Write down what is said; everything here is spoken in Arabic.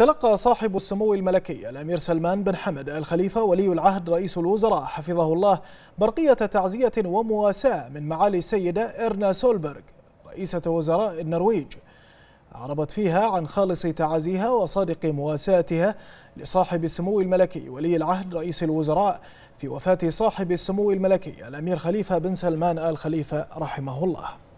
تلقى صاحب السمو الملكي الأمير سلمان بن حمد الخليفة ولي العهد رئيس الوزراء حفظه الله برقية تعزية ومواساة من معالي السيدة إرنا سولبرغ رئيسة وزراء النرويج عربت فيها عن خالص تعازيها وصادق مواساتها لصاحب السمو الملكي ولي العهد رئيس الوزراء في وفاة صاحب السمو الملكي الأمير خليفة بن سلمان آل خليفة رحمه الله